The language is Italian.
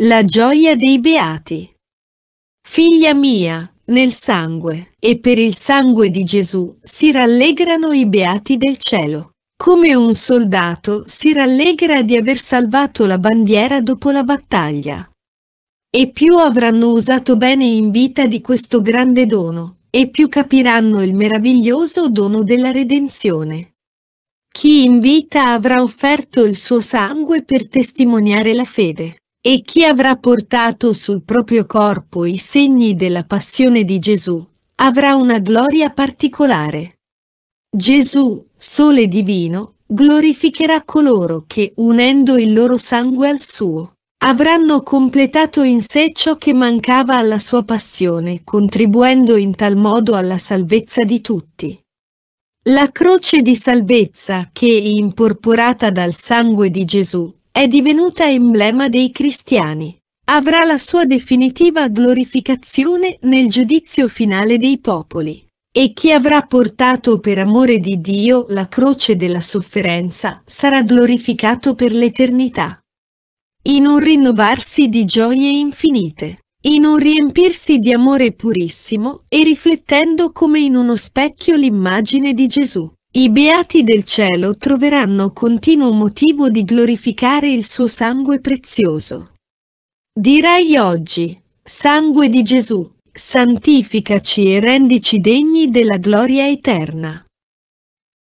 La gioia dei beati. Figlia mia, nel sangue e per il sangue di Gesù si rallegrano i beati del cielo. Come un soldato si rallegra di aver salvato la bandiera dopo la battaglia. E più avranno usato bene in vita di questo grande dono, e più capiranno il meraviglioso dono della redenzione. Chi in vita avrà offerto il suo sangue per testimoniare la fede e chi avrà portato sul proprio corpo i segni della passione di Gesù, avrà una gloria particolare. Gesù, sole divino, glorificherà coloro che, unendo il loro sangue al suo, avranno completato in sé ciò che mancava alla sua passione, contribuendo in tal modo alla salvezza di tutti. La croce di salvezza che, è imporporata dal sangue di Gesù, è divenuta emblema dei cristiani. Avrà la sua definitiva glorificazione nel giudizio finale dei popoli. E chi avrà portato per amore di Dio la croce della sofferenza sarà glorificato per l'eternità. In un rinnovarsi di gioie infinite in un riempirsi di amore purissimo e riflettendo come in uno specchio l'immagine di Gesù. I beati del cielo troveranno continuo motivo di glorificare il suo sangue prezioso. Dirai oggi, sangue di Gesù, santificaci e rendici degni della gloria eterna.